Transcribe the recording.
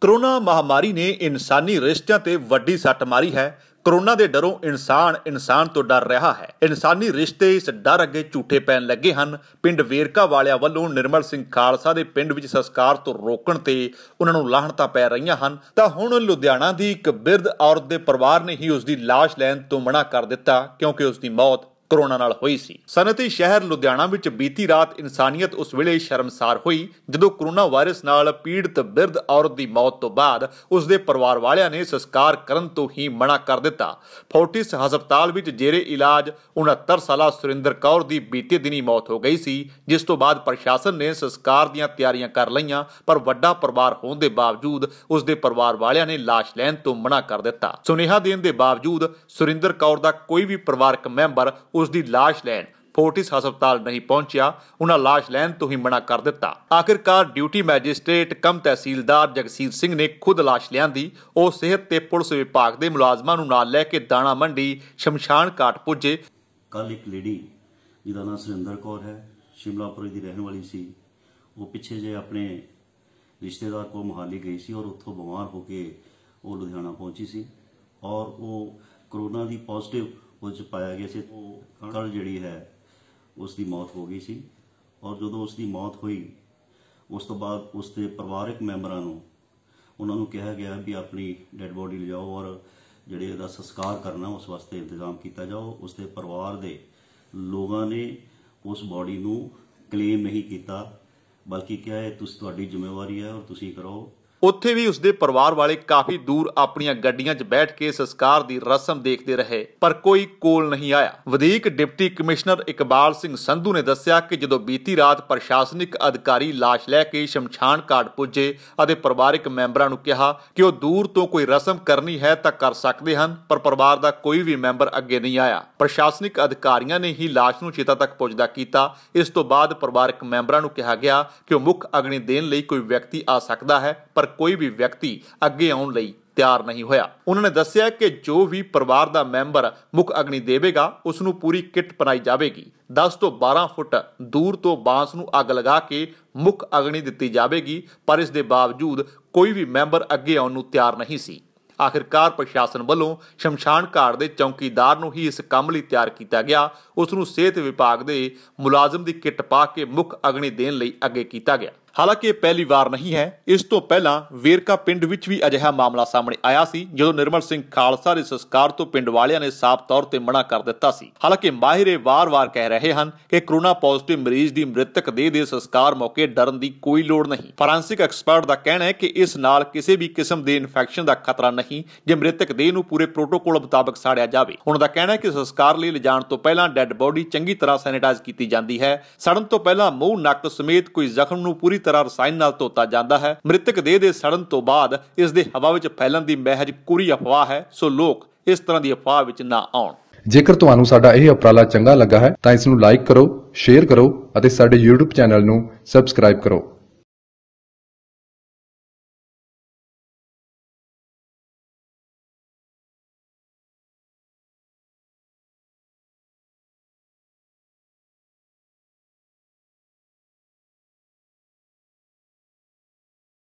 corona ਮਹਾਮਾਰੀ ਨੇ ਇਨਸਾਨੀ ਰਿਸ਼ਤਿਆਂ ਤੇ ਵੱਡੀ ਸੱਟ ਮਾਰੀ ਹੈ ਕਰੋਨਾ ਦੇ ਡਰੋਂ ਇਨਸਾਨ ਇਨਸਾਨ ਤੋਂ ਡਰ ਰਿਹਾ ਹੈ ਇਨਸਾਨੀ ਰਿਸ਼ਤੇ ਇਸ ਡਰ ਅੱਗੇ ਝੂਠੇ ਪੈਣ ਲੱਗੇ ਹਨ ਪਿੰਡ ਵੇਰਕਾ ਵਾਲਿਆਂ ਵੱਲੋਂ ਨਿਰਮਲ ਸਿੰਘ ਖਾਲਸਾ ਦੇ ਪਿੰਡ ਵਿੱਚ ਸੰਸਕਾਰ ਤੋਂ ਰੋਕਣ ਤੇ ਉਹਨਾਂ ਨੂੰ ਲਾਹਣਤਾ ਪੈ ਰਹੀਆਂ ਹਨ ਤਾਂ ਹੁਣ ਲੁਧਿਆਣਾ ਦੀ ਇੱਕ ਬਿਰਧ ਔਰਤ ਦੇ ਪਰਿਵਾਰ ਨੇ ਹੀ ਉਸ ਦੀ ਲਾਸ਼ ਲੈਣ ਤੋਂ ਮਨਾ ਕਰ ਦਿੱਤਾ ਕਿਉਂਕਿ ਉਸ ਦੀ ਮੌਤ ਕਰੋਨਾ ਨਾਲ ਹੋਈ ਸੀ ਸਨਤੀ ਸ਼ਹਿਰ ਲੁਧਿਆਣਾ ਵਿੱਚ ਬੀਤੀ ਰਾਤ ਇਨਸਾਨੀਅਤ ਉਸ ਵੇਲੇ ਸ਼ਰਮਸਾਰ ਹੋਈ ਜਦੋਂ ਕਰੋਨਾ ਵਾਇਰਸ ਨਾਲ ਪੀੜਤ ਬਿਰਧ ਔਰਤ ਦੀ ਮੌਤ ਤੋਂ ਬਾਅਦ ਉਸ ਦੇ ਪਰਿਵਾਰ ਵਾਲਿਆਂ ਨੇ ਸੰਸਕਾਰ ਕਰਨ ਤੋਂ ਹੀ ਮਨਾ ਕਰ ਦਿੱਤਾ ਫੋਰਟਿਸ ਹਸਪਤਾਲ ਵਿੱਚ ਜੇਰੇ ਇਲਾਜ 69 ਸਾਲਾ ਸੁਰਿੰਦਰ ਕੌਰ ਦੀ ਬੀਤੇ ਦਿਨੀ ਮੌਤ ਹੋ ਗਈ ਸੀ ਜਿਸ ਤੋਂ ਬਾਅਦ ਪ੍ਰਸ਼ਾਸਨ ਨੇ ਸੰਸਕਾਰ ਦੀਆਂ ਤਿਆਰੀਆਂ ਕਰ ਲਈਆਂ ਪਰ ਵੱਡਾ ਪਰਿਵਾਰ ਹੋਣ ਦੇ ਬਾਵਜੂਦ ਉਸ ਦੇ ਪਰਿਵਾਰ ਵਾਲਿਆਂ ਨੇ লাশ ਲੈਣ ਤੋਂ ਮਨਾ ਕਰ ਦਿੱਤਾ ਸੁਨੇਹਾ ਦੇਣ ਦੇ ਬਾਵਜੂਦ ਸੁਰਿੰਦਰ ਕੌਰ ਦਾ ਕੋਈ ਵੀ ਪਰਿਵਾਰਕ ਮੈਂਬਰ ਉਸ ਦੀ লাশ ਲੈਣ ਫੋਰਟਿਸ ਹਸਪਤਾਲ ਨਹੀਂ ਪਹੁੰਚਿਆ ਉਹਨਾਂ লাশ ਲੈਣ ਤੋਂ ਹੀ ਮਨਾ ਕਰ ਦਿੱਤਾ ਆਖਿਰਕਾਰ ਡਿਊਟੀ ਮੈਜਿਸਟ੍ਰੇਟ ਕਮ ਤਹਿਸੀਲਦਾਰ ਜਗਸੀਰ ਸਿੰਘ ਨੇ ਖੁਦ লাশ ਲਿਆਂਦੀ ਉਹ ਸਿਹਤ ਤੇ ਪੁਲਿਸ ਵਿਭਾਗ ਦੇ ਮੁਲਾਜ਼ਮਾਂ ਨੂੰ ਨਾਲ ਲੈ ਕੇ ਦਾਣਾ ਮੰਡੀ ਸ਼ਮਸ਼ਾਨ ਘਾਟ ਪੁੱਜੇ ਕੱਲ ਇੱਕ ਲੇਡੀ ਜਿਹਦਾ ਨਾਮ ਸੁਰਿੰਦਰ ਕੌਰ ਹੈ ਸ਼ਿਮਲਾਪੁਰ ਦੀ ਰਹਿਣ ਵਾਲੀ ਸੀ ਉਹ ਪਿੱਛੇ ਜੇ ਆਪਣੇ ਰਿਸ਼ਤੇਦਾਰ ਕੋ ਮਹਾਲੀ ਗਈ ਸੀ ਔਰ ਉੱਥੋਂ ਬਿਮਾਰ ਹੋ ਕੇ ਉਹ ਲੁਧਿਆਣਾ ਪਹੁੰਚੀ ਸੀ ਔਰ ਉਹ ਕਰੋਨਾ ਦੀ ਪੋਜ਼ਿਟਿਵ ਉਹ ਚ ਪਾਇਆ ਗਿਆ ਸੀ ਕਲ ਜਿਹੜੀ ਹੈ ਉਸ ਦੀ ਮੌਤ ਹੋ ਗਈ ਸੀ ਔਰ ਜਦੋਂ ਉਸ ਦੀ ਮੌਤ ਹੋਈ ਉਸ ਤੋਂ ਬਾਅਦ ਉਸ ਦੇ ਪਰਿਵਾਰਕ ਮੈਂਬਰਾਂ ਨੂੰ ਉਹਨਾਂ ਨੂੰ ਕਿਹਾ ਗਿਆ ਵੀ ਆਪਣੀ ਡੈੱਡ ਬੋਡੀ ਲਿਜਾਓ ਔਰ ਜਿਹੜੇ ਇਹਦਾ ਸੰਸਕਾਰ ਕਰਨਾ ਉਸ ਵਾਸਤੇ ਇੰਤਜ਼ਾਮ ਕੀਤਾ ਜਾਓ ਉਸ ਦੇ ਪਰਿਵਾਰ ਦੇ ਲੋਕਾਂ ਨੇ ਉਸ ਬੋਡੀ ਨੂੰ ਕਲੇਮ ਨਹੀਂ ਕੀਤਾ ਬਲਕਿ ਕਿਹਾ ਇਹ ਤੁਸੀਂ ਤੁਹਾਡੀ ਜ਼ਿੰਮੇਵਾਰੀ ਹੈ ਔਰ ਤੁਸੀਂ ਕਰੋ ਉੱਥੇ ਵੀ ਉਸਦੇ ਪਰਿਵਾਰ ਵਾਲੇ ਕਾਫੀ ਦੂਰ ਆਪਣੀਆਂ ਗੱਡੀਆਂ 'ਚ ਬੈਠ ਕੇ ਸੰਸਕਾਰ ਦੀ ਰਸਮ ਦੇਖਦੇ ਰਹੇ ਪਰ ਕੋਈ ਕੋਲ ਨਹੀਂ ਆਇਆ ਵਧੀਕ ਡਿਪਟੀ ਕਮਿਸ਼ਨਰ ਇਕਬਾਲ ਸਿੰਘ ਸੰਧੂ ਨੇ ਦੱਸਿਆ ਕਿ ਜਦੋਂ ਬੀਤੀ ਰਾਤ ਪ੍ਰਸ਼ਾਸਨਿਕ ਅਧਿਕਾਰੀ লাশ ਲੈ ਕੇ ਸ਼ਮਸ਼ਾਨ ਘਾਟ ਪੁੱਜੇ ਅਤੇ ਪਰਿਵਾਰਿਕ ਮੈਂਬਰਾਂ ਨੂੰ ਕਿਹਾ ਕਿ ਉਹ ਦੂਰ ਤੋਂ ਕੋਈ ਰਸਮ ਕਰਨੀ ਹੈ ਤਾਂ ਕਰ ਸਕਦੇ ਹਨ ਪਰ ਪਰਿਵਾਰ ਦਾ ਕੋਈ ਵੀ ਮੈਂਬਰ ਅੱਗੇ ਨਹੀਂ ਆਇਆ ਪ੍ਰਸ਼ਾਸਨਿਕ ਅਧਿਕਾਰੀਆਂ ਨੇ ਹੀ লাশ ਨੂੰ ਚਿਤਾ ਤੱਕ ਪਹੁੰਚਦਾ ਕੀਤਾ ਇਸ ਤੋਂ ਬਾਅਦ ਪਰਿਵਾਰਿਕ ਮੈਂਬਰਾਂ ਨੂੰ ਕਿਹਾ ਗਿਆ ਕਿ ਉਹ ਮੁੱਖ ਅਗਨੀ ਦੇਣ ਲਈ ਕੋਈ ਵਿਅਕਤੀ ਆ ਸਕਦਾ ਹੈ ਪਰ ਕੋਈ ਵੀ ਵਿਅਕਤੀ ਅੱਗੇ ਆਉਣ ਲਈ ਤਿਆਰ ਨਹੀਂ ਹੋਇਆ ਉਹਨਾਂ ਨੇ ਦੱਸਿਆ ਕਿ ਜੋ ਵੀ ਪਰਿਵਾਰ ਦਾ ਮੈਂਬਰ ਮੁੱਖ ਅਗਨੀ ਦੇਵੇਗਾ ਉਸ ਨੂੰ ਪੂਰੀ ਕਿੱਟ ਪਨਾਈ ਜਾਵੇਗੀ 10 ਤੋਂ 12 ਫੁੱਟ ਦੂਰ ਤੋਂ ਬਾਂਸ ਨੂੰ ਅੱਗ ਲਗਾ ਕੇ ਮੁੱਖ ਅਗਨੀ ਦਿੱਤੀ ਜਾਵੇਗੀ ਪਰ ਇਸ ਦੇ ਬਾਵਜੂਦ ਕੋਈ ਵੀ ਮੈਂਬਰ ਅੱਗੇ ਆਉਣ ਨੂੰ ਤਿਆਰ ਨਹੀਂ ਸੀ ਆਖਿਰਕਾਰ ਪ੍ਰਸ਼ਾਸਨ ਵੱਲੋਂ ਸ਼ਮਸ਼ਾਨ ਘਾਟ ਦੇ ਚੌਕੀਦਾਰ ਨੂੰ ਹੀ ਇਸ ਕੰਮ ਲਈ ਤਿਆਰ ਕੀਤਾ ਗਿਆ ਉਸ ਨੂੰ ਸਿਹਤ ਵਿਭਾਗ ਦੇ ਮੁਲਾਜ਼ਮ ਦੀ ਕਿੱਟ ਪਾ ਕੇ ਮੁੱਖ ਅਗਨੀ ਦੇਣ ਲਈ ਅੱਗੇ ਕੀਤਾ ਗਿਆ ਹਾਲਾਂਕਿ ਇਹ ਪਹਿਲੀ ਵਾਰ ਨਹੀਂ ਹੈ ਇਸ ਤੋਂ ਪਹਿਲਾਂ ਵੇਰਕਾ ਪਿੰਡ ਵਿੱਚ ਵੀ ਅਜਿਹਾ ਮਾਮਲਾ ਸਾਹਮਣੇ ਆਇਆ ਸੀ ਜਦੋਂ ਨਿਰਮਲ ਸਿੰਘ ਖਾਲਸਾ ਦੇ ਸੰਸਕਾਰ ਤੋਂ ਪਿੰਡ ਵਾਲਿਆਂ ਨੇ ਸਾਫ਼ ਤੌਰ ਤੇ ਮਨਾ ਕਰ ਦਿੱਤਾ ਸੀ ਹਾਲਾਂਕਿ ਮਾਹਿਰੇ ਵਾਰ-ਵਾਰ ਕਹਿ ਰਹੇ ਹਨ ਕਿ ਕਰੋਨਾ ਪੋਜ਼ਿਟਿਵ ਮਰੀਜ਼ ਦੀ ਮ੍ਰਿਤਕ ਦੇਹ ਦੇ ਸੰਸਕਾਰ ਮੌਕੇ ਡਰਨ ਦੀ ਕੋਈ ਲੋੜ ਨਹੀਂ ਫੋਰੈਂਸਿਕ ਐਕਸਪਰਟ ਦਾ ਕਹਿਣਾ ਹੈ ਕਿ ਇਸ ਨਾਲ ਕਿਸੇ ਵੀ ਕਿਸਮ ਦੇ ਇਨਫੈਕਸ਼ਨ ਦਾ ਖਤਰਾ ਨਹੀਂ ਜੇ ਮ੍ਰਿਤਕ ਦੇਹ ਨੂੰ ਪੂਰੇ ਪ੍ਰੋਟੋਕੋਲ ਮੁਤਾਬਕ ਸਾੜਿਆ ਜਾਵੇ ਹੁਣ ਦਾ ਕਹਿਣਾ ਹੈ ਕਿ ਸੰਸਕਾਰ ਲਈ ਲਿਜਾਣ ਤੋਂ ਪਹਿਲਾਂ ਡੈੱਡ ਬੋਡੀ ਚੰਗੀ ਤਰ੍ਹਾਂ ਸੈਨੀਟਾਈਜ਼ ਕੀਤੀ ਜਾਂਦੀ ਹੈ ਸੜਨ ਤੋਂ ਪਹਿਲਾਂ ਮੂੰਹ ਨੱਕ ਸਮੇਤ ਕੋਈ ਜ਼ਖਮ ਨੂੰ ਪੂਰੀ ਤਰ੍ਹਾਂ ਰਸਾਇਣ ਨਾਲ ਧੋਤਾ ਜਾਂਦਾ ਹੈ ਮ੍ਰਿਤਕ ਦੇਹ ਦੇ ਸੜਨ ਤੋਂ ਬਾਅਦ ਇਸ ਦੇ ਹਵਾ ਵਿੱਚ ਫੈਲਣ ਦੀ ਮਹਿਜ ਕੁਰੀ ਅਫਵਾਹ ਹੈ ਸੋ ਲੋਕ ਇਸ ਤਰ੍ਹਾਂ ਦੀ ਅਫਵਾਹ ਵਿੱਚ ਨਾ ਆਉਣ ਜੇਕਰ ਤੁਹਾਨੂੰ ਸਾਡਾ ਇਹ ਉਪਰਾਲਾ ਚੰਗਾ ਲੱਗਾ ਹੈ ਤਾਂ ਇਸ ਨੂੰ ਲਾਈਕ ਕਰੋ ਸ਼ੇਅਰ ਕਰੋ ਅਤੇ ਸਾਡੇ YouTube ਚੈਨਲ ਨੂੰ ਸਬਸਕ੍ਰਾਈਬ ਕਰੋ